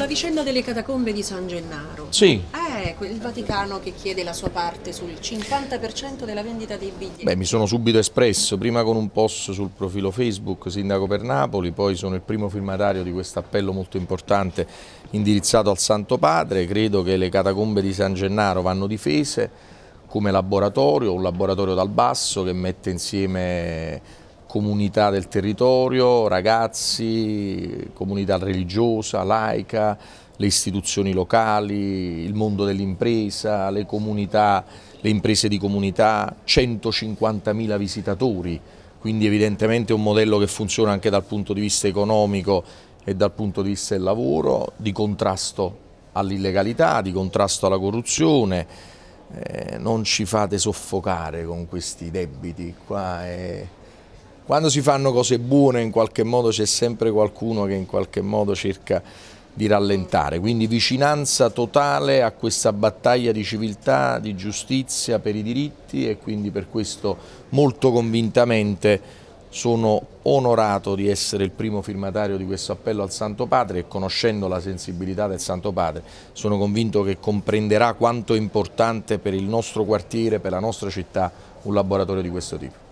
La vicenda delle catacombe di San Gennaro. Sì. Eh, il Vaticano che chiede la sua parte sul 50% della vendita dei biglietti. Beh, mi sono subito espresso, prima con un post sul profilo Facebook Sindaco per Napoli, poi sono il primo firmatario di questo appello molto importante indirizzato al Santo Padre. Credo che le catacombe di San Gennaro vanno difese come laboratorio, un laboratorio dal basso che mette insieme comunità del territorio, ragazzi, comunità religiosa, laica, le istituzioni locali, il mondo dell'impresa, le comunità, le imprese di comunità, 150.000 visitatori, quindi evidentemente un modello che funziona anche dal punto di vista economico e dal punto di vista del lavoro, di contrasto all'illegalità, di contrasto alla corruzione, eh, non ci fate soffocare con questi debiti, qua è quando si fanno cose buone in qualche modo c'è sempre qualcuno che in qualche modo cerca di rallentare, quindi vicinanza totale a questa battaglia di civiltà, di giustizia per i diritti e quindi per questo molto convintamente sono onorato di essere il primo firmatario di questo appello al Santo Padre e conoscendo la sensibilità del Santo Padre sono convinto che comprenderà quanto è importante per il nostro quartiere, per la nostra città un laboratorio di questo tipo.